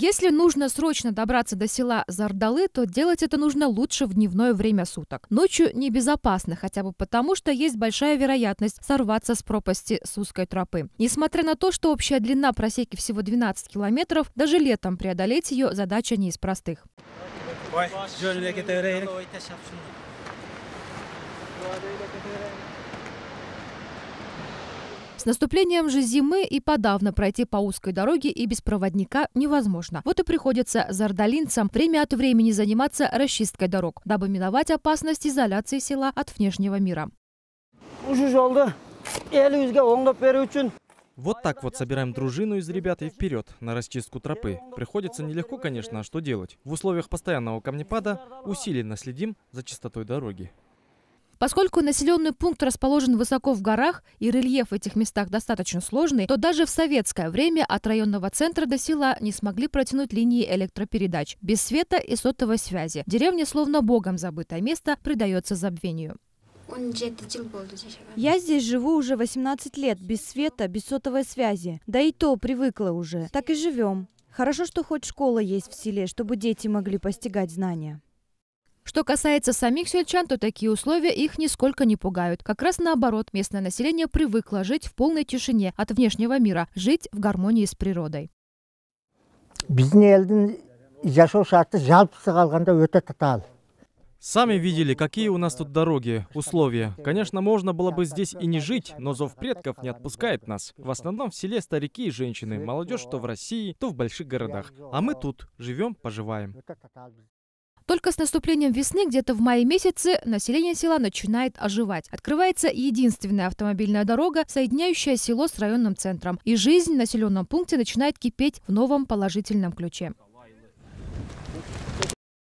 Если нужно срочно добраться до села Зардалы, то делать это нужно лучше в дневное время суток. Ночью небезопасно, хотя бы потому, что есть большая вероятность сорваться с пропасти с узкой тропы. Несмотря на то, что общая длина просеки всего 12 километров, даже летом преодолеть ее задача не из простых. Ой, с наступлением же зимы и подавно пройти по узкой дороге и без проводника невозможно. Вот и приходится зардалинцам время от времени заниматься расчисткой дорог, дабы миновать опасность изоляции села от внешнего мира. Вот так вот собираем дружину из ребят и вперед, на расчистку тропы. Приходится нелегко, конечно, а что делать? В условиях постоянного камнепада усиленно следим за чистотой дороги. Поскольку населенный пункт расположен высоко в горах и рельеф в этих местах достаточно сложный, то даже в советское время от районного центра до села не смогли протянуть линии электропередач. Без света и сотовой связи. Деревня, словно богом забытое место, придается забвению. Я здесь живу уже 18 лет, без света, без сотовой связи. Да и то привыкла уже. Так и живем. Хорошо, что хоть школа есть в селе, чтобы дети могли постигать знания. Что касается самих сельчан, то такие условия их нисколько не пугают. Как раз наоборот, местное население привыкло жить в полной тишине от внешнего мира, жить в гармонии с природой. Сами видели, какие у нас тут дороги, условия. Конечно, можно было бы здесь и не жить, но зов предков не отпускает нас. В основном в селе старики и женщины, молодежь то в России, то в больших городах. А мы тут живем, поживаем. Только с наступлением весны, где-то в мае месяце, население села начинает оживать. Открывается единственная автомобильная дорога, соединяющая село с районным центром. И жизнь в населенном пункте начинает кипеть в новом положительном ключе.